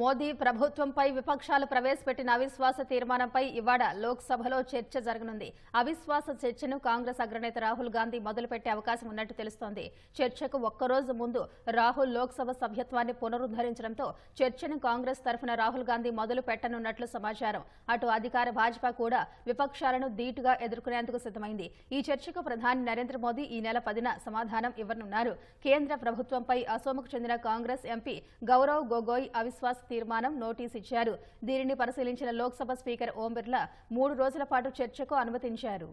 మోదీ ప్రభుత్వంపై విపక్షాలు ప్రవేశపెట్టిన అవిశ్వాస తీర్మానంపై ఇవాడ లోక్సభలో చర్చ జరగనుంది అవిశ్వాస చర్చను కాంగ్రెస్ అగ్రనేత రాహుల్ గాంధీ మొదలుపెట్టే అవకాశం ఉన్నట్టు తెలుస్తోంది చర్చకు ఒక్కరోజు ముందు రాహుల్ లోక్సభ సభ్యత్వాన్ని పునరుద్దరించడంతో చర్చను కాంగ్రెస్ తరఫున రాహుల్ గాంధీ మొదలు పెట్టనున్నట్లు సమాచారం అటు అధికార భాజపా కూడా విపక్షాలను ధీటుగా ఎదుర్కొనేందుకు సిద్దమైంది ఈ చర్చకు ప్రధాని నరేంద్ర మోదీ ఈ నెల పదిన సమాధానం ఇవ్వనున్నారు కేంద్ర ప్రభుత్వంపై అసోముకు చెందిన కాంగ్రెస్ ఎంపీ గౌరవ్ గొగోయ్ అవిశ్వాస అవిశ్వాస తీర్మానం నోటీసు ఇచ్చారు దీనిని పరిశీలించిన లోక్సభ స్పీకర్ ఓం బిర్లా మూడు రోజుల పాటు చర్చకు అనుమతించారు